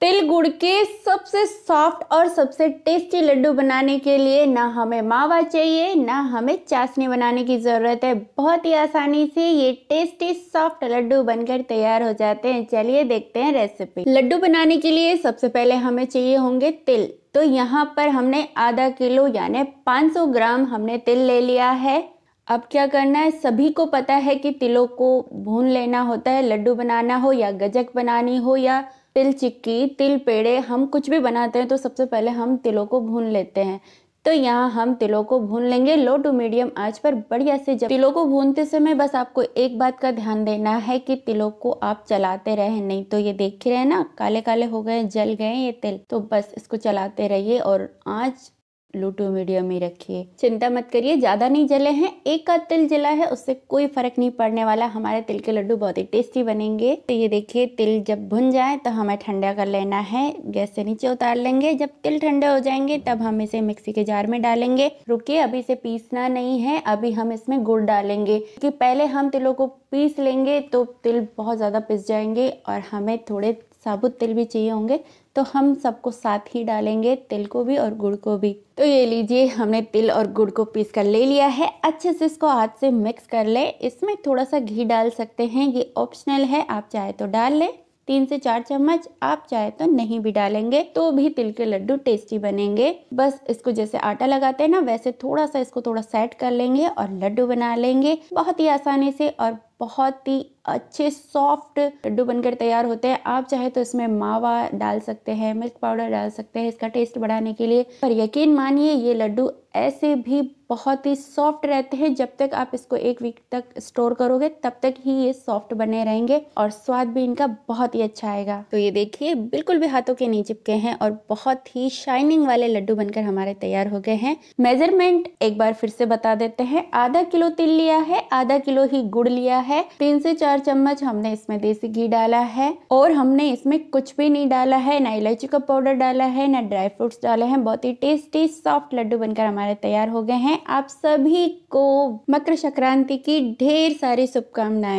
तिल गुड़ के सबसे सॉफ्ट और सबसे टेस्टी लड्डू बनाने के लिए ना हमें मावा चाहिए ना हमें चाशनी बनाने की ज़रूरत है बहुत ही आसानी से ये टेस्टी सॉफ्ट लड्डू बनकर तैयार हो जाते हैं चलिए देखते हैं रेसिपी लड्डू बनाने के लिए सबसे पहले हमें चाहिए होंगे तिल तो यहाँ पर हमने आधा किलो यानी पाँच ग्राम हमने तिल ले लिया है अब क्या करना है सभी को पता है कि तिलों को भून लेना होता है लड्डू बनाना हो या गजक बनानी हो या तिल चिक्की तिल पेड़े हम कुछ भी बनाते हैं तो सबसे पहले हम तिलों को भून लेते हैं तो यहाँ हम तिलों को भून लेंगे लो टू मीडियम आंच पर बढ़िया से जब तिलों को भूनते समय बस आपको एक बात का ध्यान देना है कि तिलों को आप चलाते रहें नहीं तो ये देख ही रहे ना काले काले हो गए जल गए ये तिल तो बस इसको चलाते रहिए और आंच लो टू मीडियम ही रखिए चिंता मत करिए ज़्यादा नहीं जले हैं एक का तिल जला है उससे कोई फर्क नहीं पड़ने वाला हमारे तिल के लड्डू बहुत ही टेस्टी बनेंगे तो ये देखिए तिल जब भुन जाए तो हमें ठंडा कर लेना है गैस से नीचे उतार लेंगे जब तिल ठंडे हो जाएंगे तब हम इसे मिक्सी के जार में डालेंगे रुकिए अभी इसे पीसना नहीं है अभी हम इसमें गुड़ डालेंगे क्योंकि पहले हम तिलों को पीस लेंगे तो तिल बहुत ज़्यादा पिस जाएंगे और हमें थोड़े साबुत तिल भी चाहिए होंगे तो हम सबको साथ ही डालेंगे तिल को भी और गुड़ को भी तो ये लीजिए हमने तिल और गुड़ को पीस कर ले लिया है अच्छे से इसको हाथ से मिक्स कर ले इसमें थोड़ा सा घी डाल सकते हैं ये ऑप्शनल है आप चाहे तो डाल ले तीन से चार चम्मच आप चाहे तो नहीं भी डालेंगे तो भी तिल के लड्डू टेस्टी बनेंगे बस इसको जैसे आटा लगाते हैं ना वैसे थोड़ा सा इसको थोड़ा सेट कर लेंगे और लड्डू बना लेंगे बहुत ही आसानी से और बहुत ही अच्छे सॉफ्ट लड्डू बनकर तैयार होते हैं आप चाहे तो इसमें मावा डाल सकते हैं मिल्क पाउडर डाल सकते हैं इसका टेस्ट बढ़ाने के लिए पर यकीन मानिए ये लड्डू ऐसे भी बहुत ही सॉफ्ट रहते हैं जब तक आप इसको एक वीक तक स्टोर करोगे तब तक ही ये सॉफ्ट बने रहेंगे और स्वाद भी इनका बहुत ही अच्छा आएगा तो ये देखिए बिल्कुल भी हाथों के नहीं चिपके हैं और बहुत ही शाइनिंग वाले लड्डू बनकर हमारे तैयार हो गए हैं मेजरमेंट एक बार फिर से बता देते हैं आधा किलो तिल लिया है आधा किलो ही गुड़ लिया है है तीन से चार चम्मच हमने इसमें देसी घी डाला है और हमने इसमें कुछ भी नहीं डाला है ना इलायची का पाउडर डाला है ना ड्राई फ्रूट्स डाले हैं बहुत ही टेस्टी सॉफ्ट लड्डू बनकर हमारे तैयार हो गए हैं आप सभी को मकर संक्रांति की ढेर सारी शुभकामनाएं